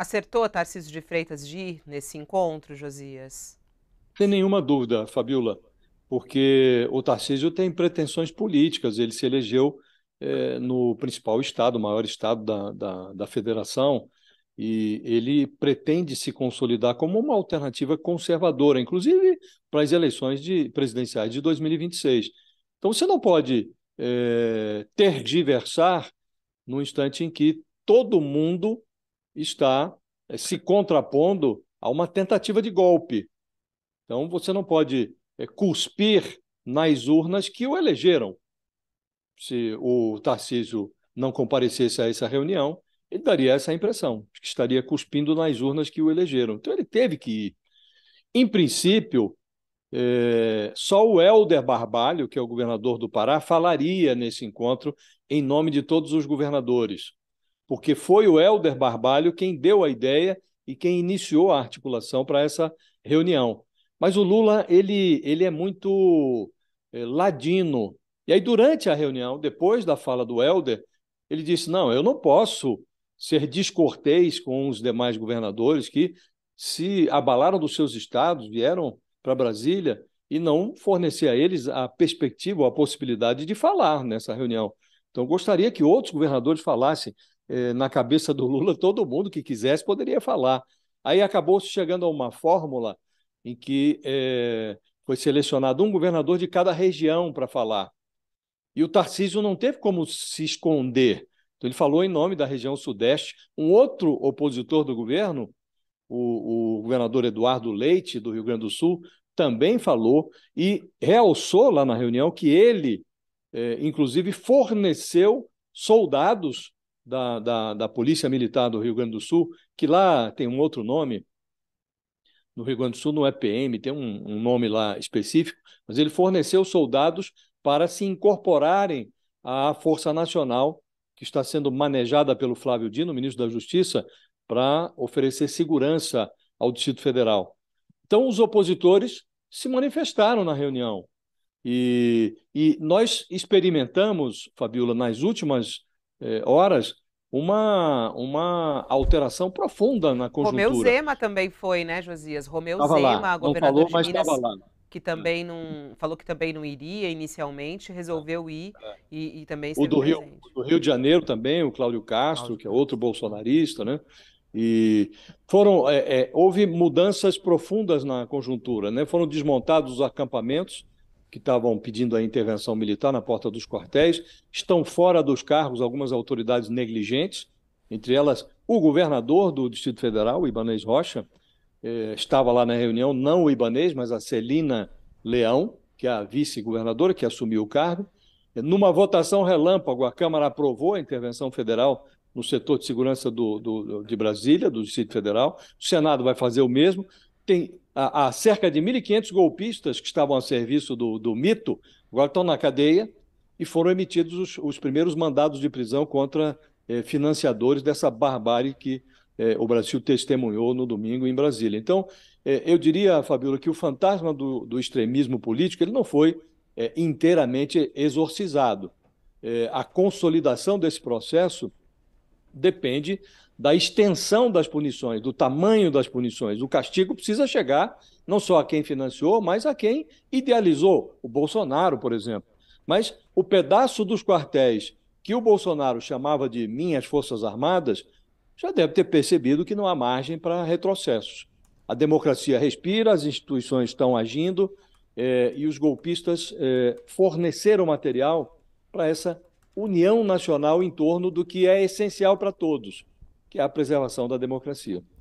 Acertou Tarcísio de Freitas de ir nesse encontro, Josias? Sem nenhuma dúvida, Fabiola, porque o Tarcísio tem pretensões políticas, ele se elegeu é, no principal estado, o maior estado da, da, da federação, e ele pretende se consolidar como uma alternativa conservadora, inclusive para as eleições de, presidenciais de 2026. Então você não pode é, tergiversar no instante em que todo mundo está eh, se contrapondo a uma tentativa de golpe. Então, você não pode é, cuspir nas urnas que o elegeram. Se o Tarcísio não comparecesse a essa reunião, ele daria essa impressão, que estaria cuspindo nas urnas que o elegeram. Então, ele teve que ir. Em princípio, é, só o Helder Barbalho, que é o governador do Pará, falaria nesse encontro em nome de todos os governadores porque foi o Helder Barbalho quem deu a ideia e quem iniciou a articulação para essa reunião. Mas o Lula, ele, ele é muito é, ladino. E aí, durante a reunião, depois da fala do Helder, ele disse: Não, eu não posso ser descortês com os demais governadores que se abalaram dos seus estados, vieram para Brasília e não fornecer a eles a perspectiva ou a possibilidade de falar nessa reunião. Então, gostaria que outros governadores falassem. Eh, na cabeça do Lula, todo mundo que quisesse poderia falar. Aí acabou chegando a uma fórmula em que eh, foi selecionado um governador de cada região para falar. E o Tarcísio não teve como se esconder. Então, ele falou em nome da região Sudeste. Um outro opositor do governo, o, o governador Eduardo Leite, do Rio Grande do Sul, também falou e realçou lá na reunião que ele, eh, inclusive, forneceu soldados da, da, da Polícia Militar do Rio Grande do Sul, que lá tem um outro nome, no Rio Grande do Sul não é PM, tem um, um nome lá específico, mas ele forneceu soldados para se incorporarem à Força Nacional, que está sendo manejada pelo Flávio Dino, ministro da Justiça, para oferecer segurança ao Distrito Federal. Então, os opositores se manifestaram na reunião. E, e nós experimentamos, Fabiola, nas últimas é, horas uma, uma alteração profunda na conjuntura. Romeu Zema também foi, né, Josias? Romeu tava Zema, lá. governador falou, de Minas, que também não falou que também não iria inicialmente, resolveu ir é. e, e, também o do Rio, do Rio de Janeiro também, o Cláudio Castro, que é outro bolsonarista, né? E foram é, é, houve mudanças profundas na conjuntura, né? Foram desmontados os acampamentos que estavam pedindo a intervenção militar na porta dos quartéis, estão fora dos cargos algumas autoridades negligentes, entre elas o governador do Distrito Federal, Ibanês Rocha, eh, estava lá na reunião, não o Ibanês, mas a Celina Leão, que é a vice-governadora, que assumiu o cargo. Eh, numa votação relâmpago, a Câmara aprovou a intervenção federal no setor de segurança do, do, de Brasília, do Distrito Federal. O Senado vai fazer o mesmo. Tem a, a cerca de 1.500 golpistas que estavam a serviço do, do mito, agora estão na cadeia e foram emitidos os, os primeiros mandados de prisão contra eh, financiadores dessa barbárie que eh, o Brasil testemunhou no domingo em Brasília. Então, eh, eu diria, Fabíola, que o fantasma do, do extremismo político ele não foi inteiramente exorcizado. a consolidação desse processo depende da extensão das punições, do tamanho das punições. O castigo precisa chegar não só a quem financiou, mas a quem idealizou, o Bolsonaro, por exemplo. Mas o pedaço dos quartéis que o Bolsonaro chamava de minhas Forças Armadas já deve ter percebido que não há margem para retrocessos. A democracia respira, as instituições estão agindo eh, e os golpistas eh, forneceram material para essa união nacional em torno do que é essencial para todos, que é a preservação da democracia.